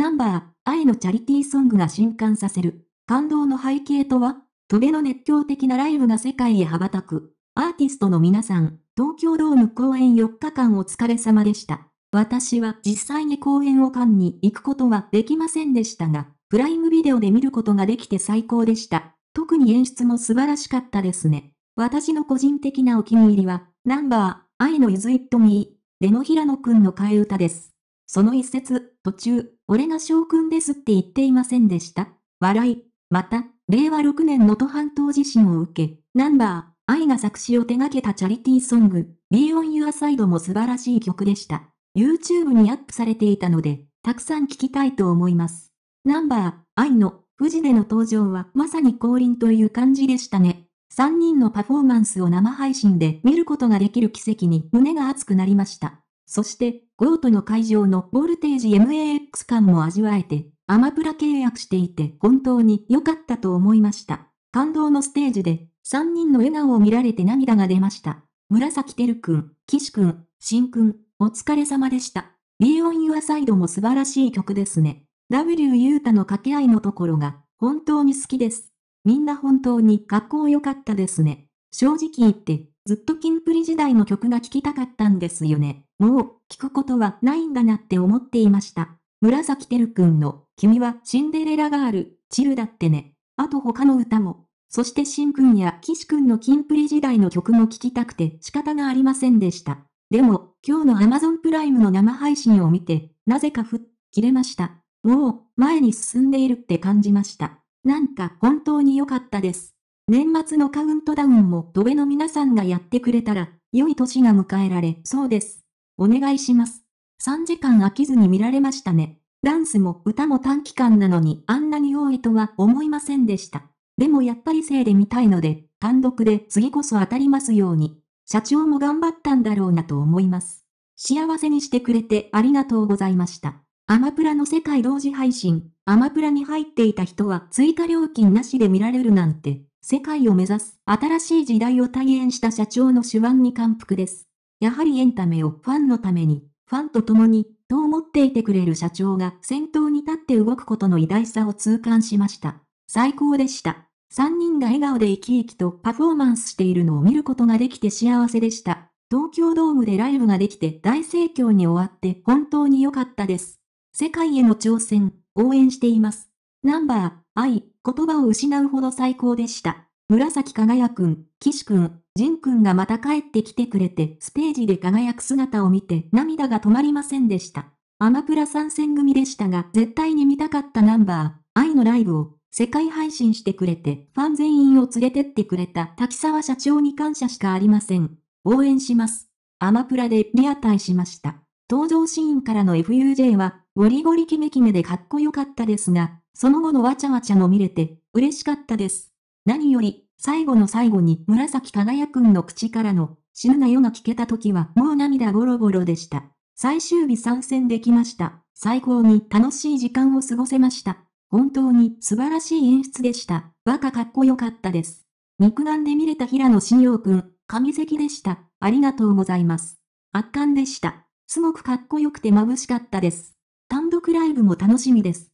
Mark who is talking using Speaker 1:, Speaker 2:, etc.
Speaker 1: ナンバー、愛のチャリティーソングが震撼させる。感動の背景とは、トゲの熱狂的なライブが世界へ羽ばたく。アーティストの皆さん、東京ドーム公演4日間お疲れ様でした。私は実際に公演を館に行くことはできませんでしたが、プライムビデオで見ることができて最高でした。特に演出も素晴らしかったですね。私の個人的なお気に入りは、ナンバー、愛のイズイッとみー、レノヒラノくんの替え歌です。その一節、途中、俺が将軍ですって言っていませんでした。笑い。また、令和6年の都半島地震を受け、ナンバー、愛が作詞を手掛けたチャリティーソング、Be On Your Side も素晴らしい曲でした。YouTube にアップされていたので、たくさん聴きたいと思います。ナンバー、愛の、富士での登場はまさに降臨という感じでしたね。3人のパフォーマンスを生配信で見ることができる奇跡に胸が熱くなりました。そして、ゴートの会場のボルテージ MAX 感も味わえて、アマプラ契約していて本当に良かったと思いました。感動のステージで、3人の笑顔を見られて涙が出ました。紫てるくん、岸くん、新くん、お疲れ様でした。Be on your side も素晴らしい曲ですね。W ユータの掛け合いのところが、本当に好きです。みんな本当にかっこよかったですね。正直言って、ずっとキンプリ時代の曲が聴きたかったんですよね。もう、聴くことはないんだなって思っていました。紫てるくんの、君はシンデレラガール、チルだってね。あと他の歌も。そしてシンくんや岸くんのキンプリ時代の曲も聴きたくて仕方がありませんでした。でも、今日の Amazon プライムの生配信を見て、なぜか吹っ切れました。もう、前に進んでいるって感じました。なんか本当に良かったです。年末のカウントダウンも戸部の皆さんがやってくれたら、良い年が迎えられそうです。お願いします。3時間飽きずに見られましたね。ダンスも歌も短期間なのにあんなに多いとは思いませんでした。でもやっぱりせいで見たいので、単独で次こそ当たりますように、社長も頑張ったんだろうなと思います。幸せにしてくれてありがとうございました。アマプラの世界同時配信、アマプラに入っていた人は追加料金なしで見られるなんて世界を目指す新しい時代を体現した社長の手腕に感服です。やはりエンタメをファンのために、ファンと共に、と思っていてくれる社長が先頭に立って動くことの偉大さを痛感しました。最高でした。3人が笑顔で生き生きとパフォーマンスしているのを見ることができて幸せでした。東京ドームでライブができて大盛況に終わって本当に良かったです。世界への挑戦、応援しています。ナンバー、愛。言葉を失うほど最高でした。紫輝くん、岸くん、仁くんがまた帰ってきてくれて、ステージで輝く姿を見て涙が止まりませんでした。アマプラ参戦組でしたが、絶対に見たかったナンバー、愛のライブを、世界配信してくれて、ファン全員を連れてってくれた滝沢社長に感謝しかありません。応援します。アマプラでリアタイしました。登場シーンからの FUJ は、ゴリゴリキメキメでかっこよかったですが、その後のわちゃわちゃも見れて、嬉しかったです。何より、最後の最後に紫輝くんの口からの、死ぬなよが聞けた時はもう涙ボロボロでした。最終日参戦できました。最高に楽しい時間を過ごせました。本当に素晴らしい演出でした。バカかっこよかったです。肉眼で見れた平野信用くん、神関でした。ありがとうございます。圧巻でした。すごくかっこよくて眩しかったです。単独ライブも楽しみです。